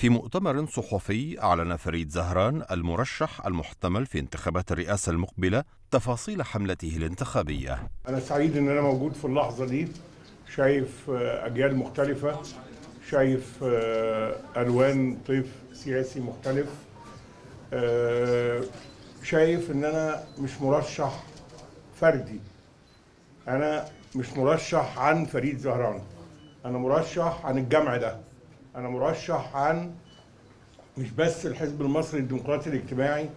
في مؤتمر صحفي أعلن فريد زهران المرشح المحتمل في انتخابات الرئاسة المقبلة تفاصيل حملته الانتخابية أنا سعيد أن أنا موجود في اللحظة دي شايف آه، أجيال مختلفة شايف آه، ألوان طيف سياسي مختلف آه، شايف أن أنا مش مرشح فردي أنا مش مرشح عن فريد زهران أنا مرشح عن الجمع ده انا مرشح عن مش بس الحزب المصري الديمقراطي الاجتماعي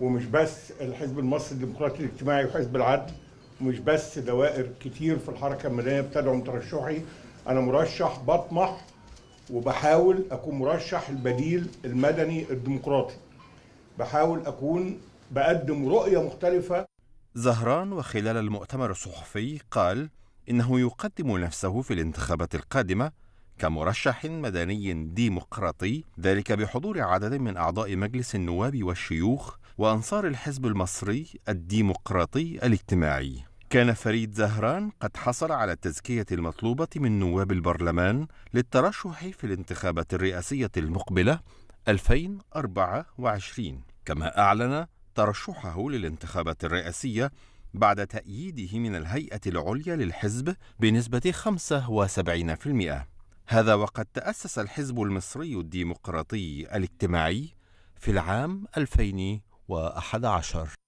ومش بس الحزب المصري الديمقراطي الاجتماعي وحزب العدل ومش بس دوائر كتير في الحركه المدنيه بتدعم ترشحي انا مرشح بطمح وبحاول اكون مرشح البديل المدني الديمقراطي بحاول اكون بقدم رؤيه مختلفه زهران وخلال المؤتمر الصحفي قال انه يقدم نفسه في الانتخابات القادمه كمرشح مدني ديمقراطي ذلك بحضور عدد من أعضاء مجلس النواب والشيوخ وأنصار الحزب المصري الديمقراطي الاجتماعي كان فريد زهران قد حصل على التزكية المطلوبة من نواب البرلمان للترشح في الانتخابات الرئاسية المقبلة 2024 كما أعلن ترشحه للانتخابات الرئاسية بعد تأييده من الهيئة العليا للحزب بنسبة 75% هذا وقد تأسس الحزب المصري الديمقراطي الاجتماعي في العام 2011